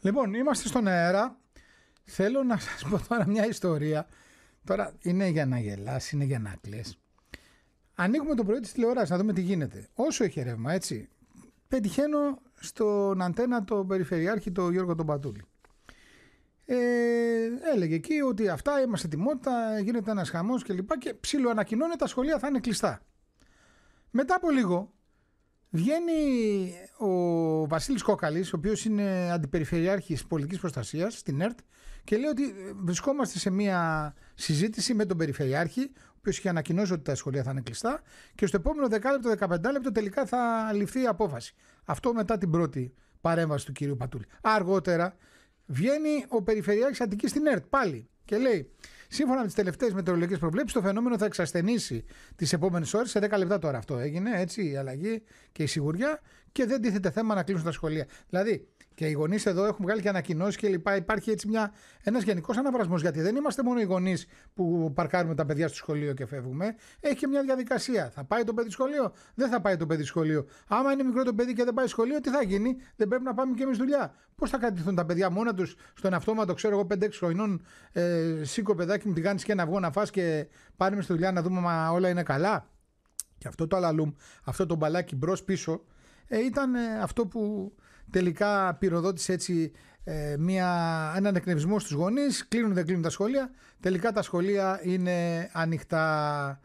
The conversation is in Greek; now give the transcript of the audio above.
Λοιπόν, είμαστε στον αέρα. Θέλω να σας πω τώρα μια ιστορία. Τώρα είναι για να γελάς, είναι για να κλαις. Ανοίγουμε το πρωί της τηλεόρασης να δούμε τι γίνεται. Όσο έχει ρεύμα, έτσι, πετυχαίνω στον αντένα το περιφερειάρχη, το Γιώργο τον Πατούλη. Ε, έλεγε εκεί ότι αυτά είμαστε τιμότητα, γίνεται ένας χαμός και λοιπά και ψήλο τα σχολεία θα είναι κλειστά. Μετά από λίγο βγαίνει ο Βασίλης Κόκαλης, ο οποίος είναι αντιπεριφερειάρχης πολιτικής προστασίας στην ΕΡΤ, και λέει ότι ε, βρισκόμαστε σε μία συζήτηση με τον Περιφερειάρχη, ο οποίος είχε ανακοινώσει ότι τα σχολεία θα είναι κλειστά, και στο επόμενο 10 λεπτό 15 λεπτό τελικά θα ληφθεί η απόφαση. Αυτό μετά την πρώτη παρέμβαση του κυρίου Πατούλη. Αργότερα βγαίνει ο Περιφερειάρχης αντική στην ΕΡΤ πάλι και λέει. Σύμφωνα με τις τελευταίες μετεωρολογικές προβλέψεις, το φαινόμενο θα εξασθενήσει τις επόμενες ώρες. Σε 10 λεπτά τώρα αυτό έγινε, έτσι, η αλλαγή και η σιγουριά και δεν τίθεται θέμα να κλείσουν τα σχολεία. Δηλαδή, και οι γονείς εδώ έχουν βγάλει και ανακοινώσεις λοιπά, Υπάρχει έτσι ένας γενικός αναβρασμός. Γιατί δεν είμαστε μόνο οι γονείς που παρκάρουμε τα παιδιά στο σχολείο και φεύγουμε. Έχει και μια διαδικασία. Θα πάει το παιδί σχολείο, δεν θα πάει το παιδί σχολείο. Άμα είναι μικρό το παιδί και δεν πάει σχολείο, τι θα γίνει, δεν πρέπει να πάμε και εμείς δουλειά. Πώς θα κρατηθούν τα παιδιά μόνα τους στον αυτόματο, ξέρω εγώ, 5-6 χρονών, ε, σήκω παιδάκι μου τη κάνεις και ένα αυγό να φά και πάρουμε στη δουλειά να δούμε μα όλα είναι καλά. Και αυτό το αλαλούμ, αυτό το μπαλάκι μπρος πίσω, ε, ήταν ε, αυτό που τελικά πυροδότησε έτσι ε, μια, έναν εκνευσμό στους γονείς, κλείνουν δεν κλείνουν τα σχολεία, τελικά τα σχολεία είναι ανοιχτά.